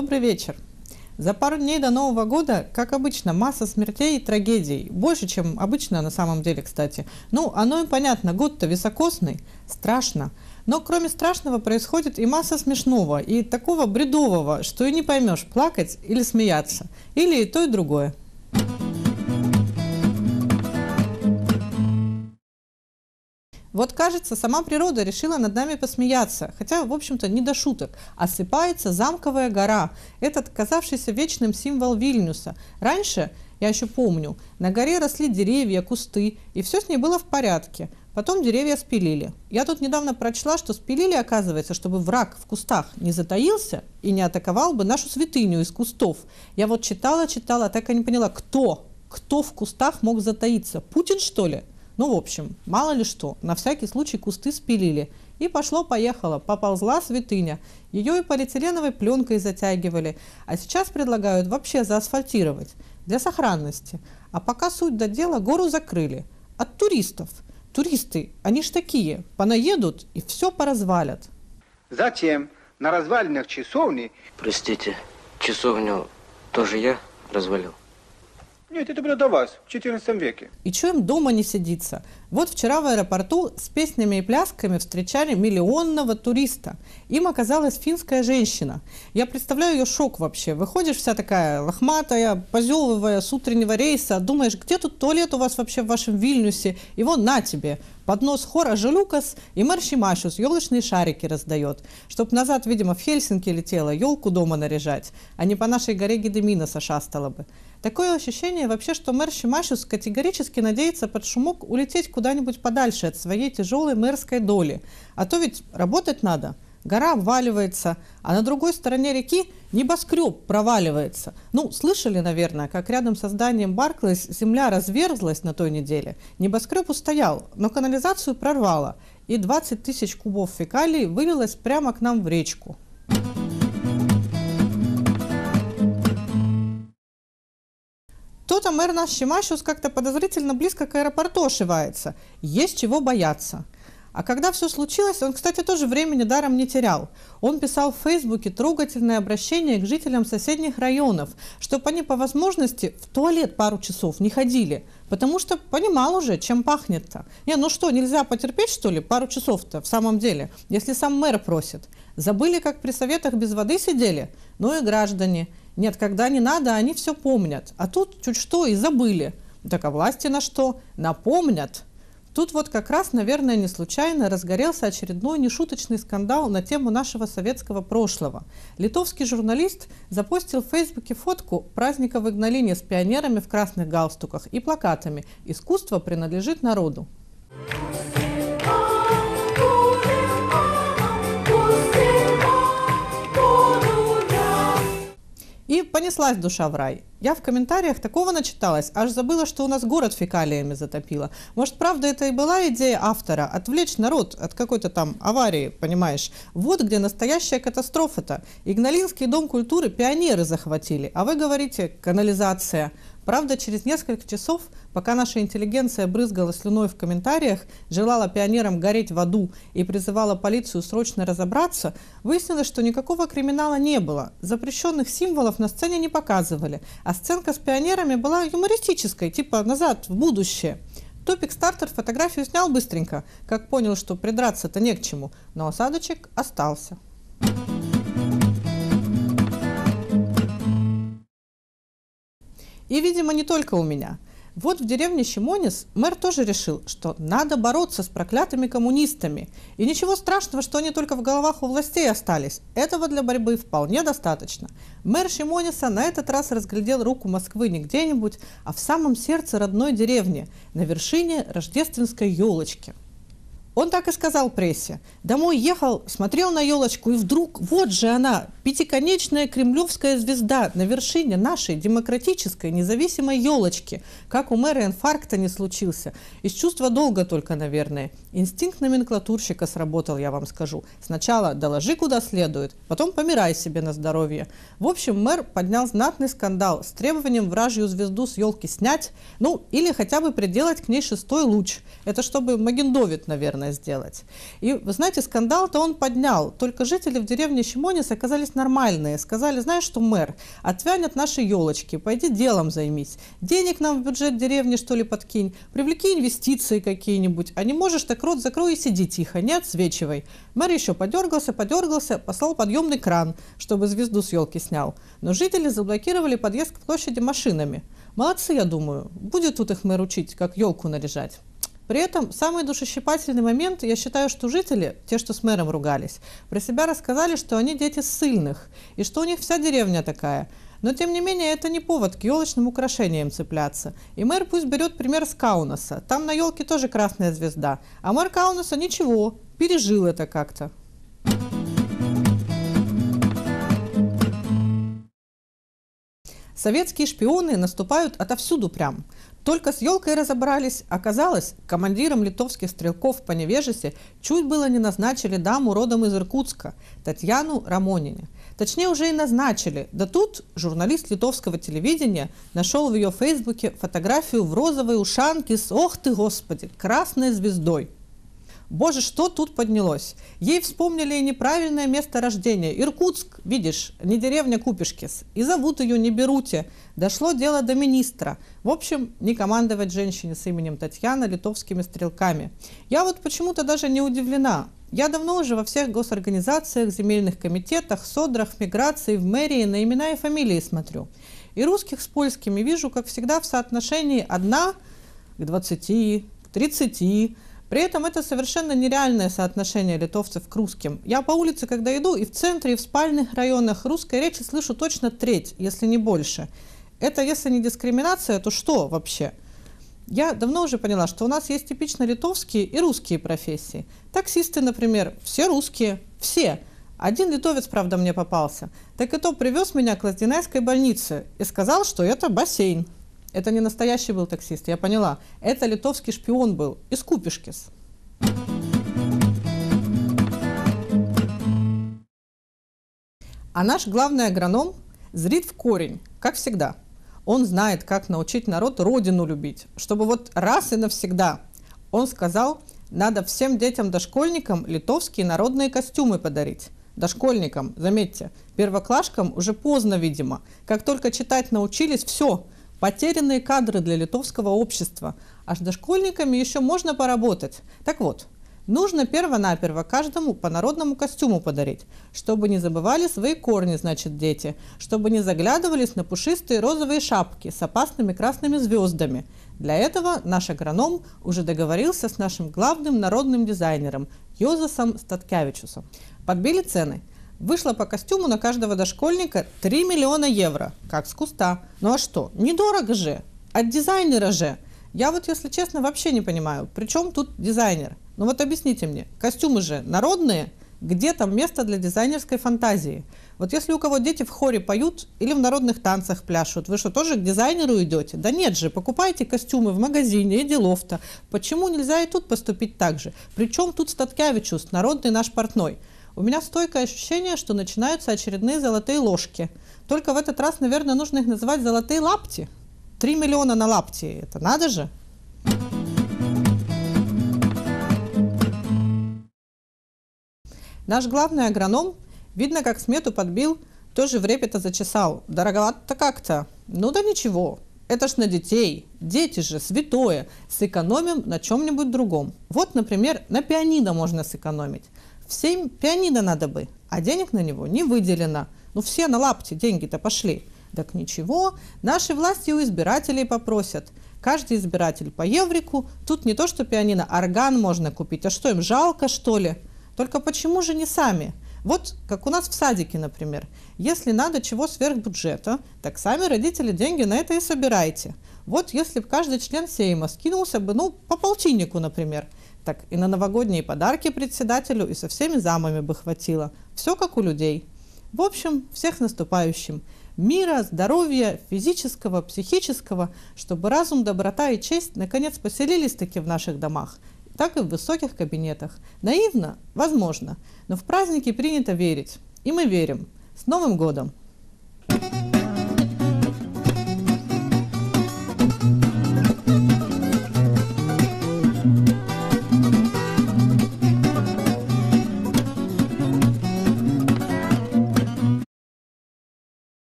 Добрый вечер. За пару дней до Нового года, как обычно, масса смертей и трагедий. Больше, чем обычно на самом деле, кстати. Ну, оно и понятно, год-то високосный, страшно. Но кроме страшного происходит и масса смешного, и такого бредового, что и не поймешь, плакать или смеяться. Или и то, и другое. Вот, кажется, сама природа решила над нами посмеяться, хотя, в общем-то, не до шуток. Осыпается замковая гора, этот казавшийся вечным символ Вильнюса. Раньше, я еще помню, на горе росли деревья, кусты, и все с ней было в порядке. Потом деревья спилили. Я тут недавно прочла, что спилили, оказывается, чтобы враг в кустах не затаился и не атаковал бы нашу святыню из кустов. Я вот читала, читала, а так и не поняла, кто, кто в кустах мог затаиться. Путин, что ли? Ну, в общем, мало ли что, на всякий случай кусты спилили. И пошло-поехало, поползла святыня. Ее и полиэтиленовой пленкой затягивали, а сейчас предлагают вообще заасфальтировать для сохранности. А пока суть до дела, гору закрыли. От туристов. Туристы, они ж такие, понаедут и все поразвалят. Затем на развалинах часовни... Простите, часовню тоже я развалил? Нет, это было до вас, в XIV веке. И что им дома не сидится? Вот вчера в аэропорту с песнями и плясками встречали миллионного туриста. Им оказалась финская женщина. Я представляю ее шок вообще. Выходишь вся такая лохматая, позевывая с утреннего рейса, думаешь, где тут туалет у вас вообще в вашем Вильнюсе? И вон на тебе, поднос хора «Желюкас» и «Маршимашус» елочные шарики раздает, чтоб назад, видимо, в Хельсинки летела елку дома наряжать, а не по нашей горе Гедемина сошастала бы. Такое ощущение вообще, что мэр Щемашев категорически надеется под шумок улететь куда-нибудь подальше от своей тяжелой мэрской доли. А то ведь работать надо. Гора обваливается, а на другой стороне реки небоскреб проваливается. Ну, слышали, наверное, как рядом со зданием Барклайс земля разверзлась на той неделе. Небоскреб устоял, но канализацию прорвало, и 20 тысяч кубов фекалий вылилось прямо к нам в речку. Что-то мэр наш Щемащус как-то подозрительно близко к аэропорту ошивается. Есть чего бояться. А когда все случилось, он, кстати, тоже времени даром не терял. Он писал в Фейсбуке трогательное обращение к жителям соседних районов, чтобы они по возможности в туалет пару часов не ходили, потому что понимал уже, чем пахнет-то. Не, ну что, нельзя потерпеть, что ли, пару часов-то в самом деле, если сам мэр просит? Забыли, как при советах без воды сидели? Ну и граждане – нет, когда не надо, они все помнят. А тут чуть что и забыли. Так а власти на что? Напомнят. Тут вот как раз, наверное, не случайно разгорелся очередной нешуточный скандал на тему нашего советского прошлого. Литовский журналист запустил в Фейсбуке фотку праздника в Игналине с пионерами в красных галстуках и плакатами «Искусство принадлежит народу». Thank you. И понеслась душа в рай. Я в комментариях такого начиталась, аж забыла, что у нас город фекалиями затопило. Может, правда, это и была идея автора – отвлечь народ от какой-то там аварии, понимаешь? Вот где настоящая катастрофа-то. Игналинский дом культуры пионеры захватили, а вы говорите – канализация. Правда, через несколько часов Пока наша интеллигенция брызгала слюной в комментариях, желала пионерам гореть в аду и призывала полицию срочно разобраться, выяснилось, что никакого криминала не было. Запрещенных символов на сцене не показывали, а сценка с пионерами была юмористической, типа «назад, в будущее». Топик стартер фотографию снял быстренько, как понял, что придраться-то не к чему, но осадочек остался. И, видимо, не только у меня – вот в деревне Щемонис мэр тоже решил, что надо бороться с проклятыми коммунистами. И ничего страшного, что они только в головах у властей остались. Этого для борьбы вполне достаточно. Мэр Щемониса на этот раз разглядел руку Москвы не где-нибудь, а в самом сердце родной деревни, на вершине рождественской елочки. Он так и сказал прессе. Домой ехал, смотрел на елочку, и вдруг, вот же она, Пятиконечная кремлевская звезда на вершине нашей демократической независимой елочки, как у мэра инфаркта не случился. Из чувства долга только, наверное. Инстинкт номенклатурщика сработал, я вам скажу. Сначала доложи куда следует, потом помирай себе на здоровье. В общем, мэр поднял знатный скандал с требованием вражью звезду с елки снять, ну или хотя бы приделать к ней шестой луч. Это чтобы Магендовит, наверное, сделать. И, вы знаете, скандал-то он поднял, только жители в деревне Щемонис оказались нормальные. Сказали, знаешь что, мэр, отвянят наши елочки, пойди делом займись. Денег нам в бюджет деревни, что ли, подкинь, привлеки инвестиции какие-нибудь, а не можешь, так рот закрой и сиди тихо, не отсвечивай. Мэр еще подергался, подергался, послал подъемный кран, чтобы звезду с елки снял. Но жители заблокировали подъезд к площади машинами. Молодцы, я думаю, будет тут их мэр учить, как елку наряжать. При этом самый душещипательный момент, я считаю, что жители, те, что с мэром ругались, про себя рассказали, что они дети ссыльных, и что у них вся деревня такая. Но, тем не менее, это не повод к елочным украшениям цепляться. И мэр пусть берет пример с Каунаса. Там на елке тоже красная звезда. А мэр Каунаса ничего, пережил это как-то. Советские шпионы наступают отовсюду прям. Только с елкой разобрались, оказалось, командиром литовских стрелков по невежесе чуть было не назначили даму родом из Иркутска, Татьяну Рамонини. Точнее, уже и назначили. Да тут журналист литовского телевидения нашел в ее фейсбуке фотографию в розовой ушанке с, ох ты господи, красной звездой. Боже, что тут поднялось? Ей вспомнили и неправильное место рождения. Иркутск, видишь, не деревня Купишкис. И зовут ее не Беруте. Дошло дело до министра. В общем, не командовать женщине с именем Татьяна литовскими стрелками. Я вот почему-то даже не удивлена. Я давно уже во всех госорганизациях, земельных комитетах, содрах, миграции, в мэрии на имена и фамилии смотрю. И русских с польскими вижу, как всегда, в соотношении одна к 20, к 30, при этом это совершенно нереальное соотношение литовцев к русским. Я по улице, когда иду, и в центре, и в спальных районах русской речи слышу точно треть, если не больше. Это если не дискриминация, то что вообще? Я давно уже поняла, что у нас есть типично литовские и русские профессии. Таксисты, например, все русские, все. Один литовец, правда, мне попался. Так и то привез меня к Лаздинайской больнице и сказал, что это бассейн. Это не настоящий был таксист, я поняла. Это литовский шпион был из Купишкис. А наш главный агроном зрит в корень, как всегда. Он знает, как научить народ родину любить, чтобы вот раз и навсегда. Он сказал, надо всем детям-дошкольникам литовские народные костюмы подарить. Дошкольникам, заметьте, первоклашкам уже поздно, видимо. Как только читать научились, все – Потерянные кадры для литовского общества. Аж дошкольниками еще можно поработать. Так вот, нужно перво-наперво каждому по народному костюму подарить, чтобы не забывали свои корни, значит, дети, чтобы не заглядывались на пушистые розовые шапки с опасными красными звездами. Для этого наш агроном уже договорился с нашим главным народным дизайнером Йозасом Статкевичусом. Подбили цены – Вышла по костюму на каждого дошкольника 3 миллиона евро, как с куста. Ну а что, недорого же, от дизайнера же. Я вот, если честно, вообще не понимаю, при чем тут дизайнер? Ну вот объясните мне, костюмы же народные, где там место для дизайнерской фантазии? Вот если у кого дети в хоре поют или в народных танцах пляшут, вы что, тоже к дизайнеру идете? Да нет же, покупайте костюмы в магазине и делов-то. Почему нельзя и тут поступить так же? Причем тут Статкевичус, народный наш портной? У меня стойкое ощущение, что начинаются очередные золотые ложки. Только в этот раз, наверное, нужно их называть золотые лапти. Три миллиона на лапти. Это надо же. Наш главный агроном, видно, как смету подбил, тоже в репета зачесал. Дороговато-то как-то. Ну да ничего, это ж на детей. Дети же, святое. Сэкономим на чем-нибудь другом. Вот, например, на пианино можно сэкономить. Всем пианино надо бы, а денег на него не выделено. Ну все на лапте, деньги-то пошли. Так ничего, наши власти у избирателей попросят. Каждый избиратель по еврику. Тут не то, что пианино, орган можно купить. А что им, жалко, что ли? Только почему же не сами? Вот как у нас в садике, например. Если надо чего сверх бюджета, так сами родители деньги на это и собирайте. Вот если бы каждый член Сейма скинулся бы, ну, по полтиннику, например – так и на новогодние подарки председателю и со всеми замами бы хватило. Все как у людей. В общем, всех наступающим. Мира, здоровья, физического, психического, чтобы разум, доброта и честь наконец поселились таки в наших домах, так и в высоких кабинетах. Наивно? Возможно. Но в праздники принято верить. И мы верим. С Новым годом!